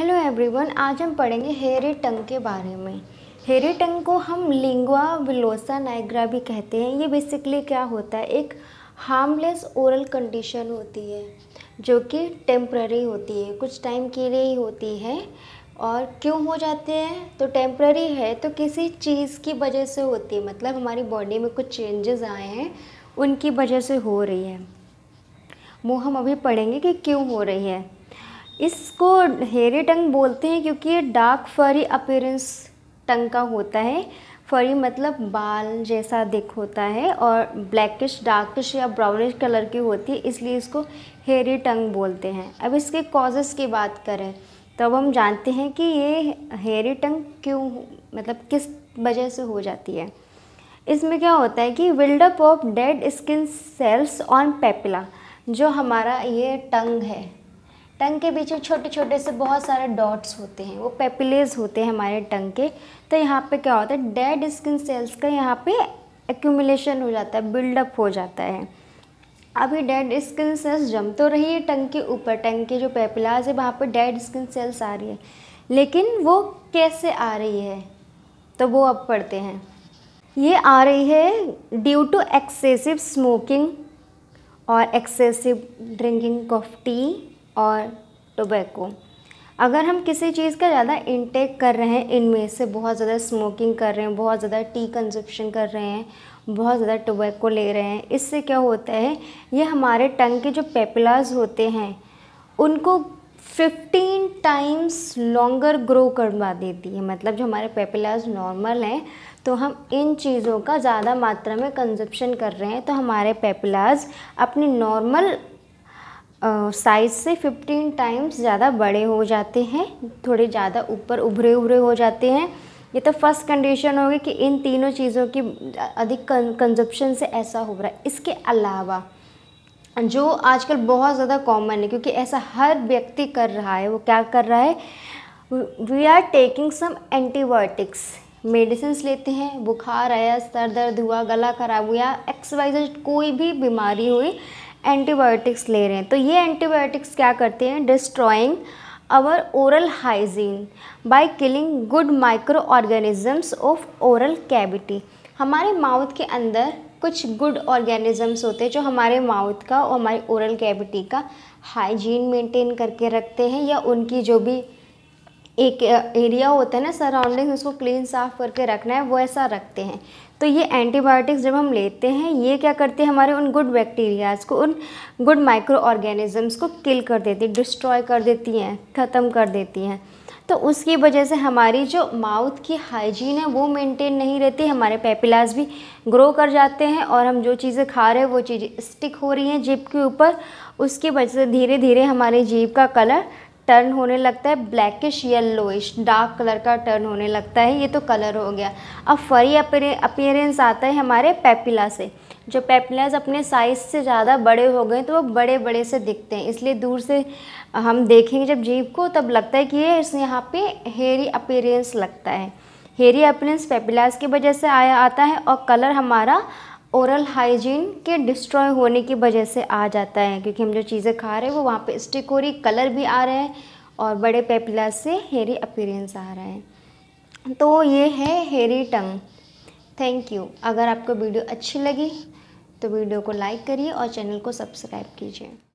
hello everyone आज हम पढ़ेंगे हेरे टंग के बारे में हेरे टंग को हम लिंगुआ विलोसा नाइग्रा भी कहते हैं ये बेसिकली क्या होता है एक हार्मलेस ओरल कंडीशन होती है जो कि टेम्प्ररी होती है कुछ टाइम के लिए ही होती है और क्यों हो जाते हैं तो टेम्प्ररी है तो किसी चीज़ की वजह से होती है मतलब हमारी बॉडी में कुछ चेंजेस आए हैं उनकी वजह से हो रही है वो हम अभी पढ़ेंगे कि क्यों हो रही है इसको हेरी टंग बोलते हैं क्योंकि ये डार्क फरी अपेरेंस टंग का होता है फरी मतलब बाल जैसा दिख होता है और ब्लैकिश डार्किश या ब्राउनिश कलर की होती है इसलिए इसको हेरी टंग बोलते हैं अब इसके कॉजेस की बात करें तो अब हम जानते हैं कि ये हेरी टंग क्यों मतलब किस वजह से हो जाती है इसमें क्या होता है कि buildup of dead skin cells on papilla जो हमारा ये टंग है टंग के बीच में छोटे छोटे से बहुत सारे डॉट्स होते हैं वो पेपिलेज होते हैं हमारे टंग के तो यहाँ पे क्या होता है डेड स्किन सेल्स का यहाँ पे एक्यूमुलेशन हो जाता है बिल्डअप हो जाता है अभी डेड स्किन सेल्स जम तो रही है टंग के ऊपर टंग के जो पेपिलाज है वहाँ पर डेड स्किन सेल्स आ रही है लेकिन वो कैसे आ रही है तो वो अब पढ़ते हैं ये आ रही है ड्यू टू एक्सेसिव स्मोकिंग और एक्सेसिव ड्रिंकिंग ऑफ टी और टोबैको अगर हम किसी चीज़ का ज़्यादा इनटेक कर रहे हैं इनमें से बहुत ज़्यादा स्मोकिंग कर रहे हैं बहुत ज़्यादा टी कंजप्शन कर रहे हैं बहुत ज़्यादा टोबैको ले रहे हैं इससे क्या होता है ये हमारे टंग के जो पेपिलाज होते हैं उनको 15 टाइम्स लॉन्गर ग्रो करवा देती है मतलब जो हमारे पेपिलाज नॉर्मल हैं तो हम इन चीज़ों का ज़्यादा मात्रा में कंजप्शन कर रहे हैं तो हमारे पेपिलाज अपने नॉर्मल साइज़ से 15 टाइम्स ज़्यादा बड़े हो जाते हैं थोड़े ज़्यादा ऊपर उभरे उभरे हो जाते हैं ये तो फर्स्ट कंडीशन होगी कि इन तीनों चीज़ों की अधिक कंजप्शन से ऐसा हो रहा है इसके अलावा जो आजकल बहुत ज़्यादा कॉमन है क्योंकि ऐसा हर व्यक्ति कर रहा है वो क्या कर रहा है we are taking some antibiotics medicine लेते हैं बुखार आया सर दर्द हुआ गला खराब हुआ एक्सवाइज कोई भी बीमारी हुई एंटीबायोटिक्स ले रहे हैं तो ये एंटीबायोटिक्स क्या करते हैं destroying our oral hygiene by killing good micro organisms of oral cavity हमारे माउथ के अंदर कुछ गुड ऑर्गेनिजम्स होते हैं जो हमारे माउथ का और हमारी ओरल कैविटी का हाइजीन मेंटेन करके रखते हैं या उनकी जो भी एक एरिया होता है ना सराउंडिंग उसको क्लीन साफ करके रखना है वो ऐसा रखते हैं तो ये एंटीबायोटिक्स जब हम लेते हैं ये क्या करते हैं हमारे उन गुड बैक्टीरियाज़ को उन गुड माइक्रो ऑर्गेनिज़म्स को किल कर देती है डिस्ट्रॉय कर देती हैं ख़त्म कर देती हैं तो उसकी वजह से हमारी जो माउथ की हाइजीन है वो मेंटेन नहीं रहती हमारे पेपिलाज भी ग्रो कर जाते हैं और हम जो चीज़ें खा रहे हैं वो चीज़ें स्टिक हो रही हैं जीप के ऊपर उसकी वजह से धीरे धीरे हमारे जीप का कलर टर्न होने लगता है ब्लैकिश येल्लोइश डार्क कलर का टर्न होने लगता है ये तो कलर हो गया अब फरी अपियरेंस आता है हमारे पेपिला से जो पेपिलाज अपने साइज़ से ज़्यादा बड़े हो गए तो वो बड़े बड़े से दिखते हैं इसलिए दूर से हम देखेंगे जब जीप को तब लगता है कि ये इस यहाँ पे हेरी अपियरेंस लगता है हेरी अपियरेंस पेपिलाज की वजह से आया आता है और कलर हमारा ओरल हाइजीन के डिस्ट्रॉय होने की वजह से आ जाता है क्योंकि हम जो चीज़ें खा रहे हैं वो वहाँ पे स्टिक हो रही कलर भी आ रहा है और बड़े पेपिला से हेरी अपीरेंस आ रहा है तो ये है हेरी टंग थैंक यू अगर आपको वीडियो अच्छी लगी तो वीडियो को लाइक करिए और चैनल को सब्सक्राइब कीजिए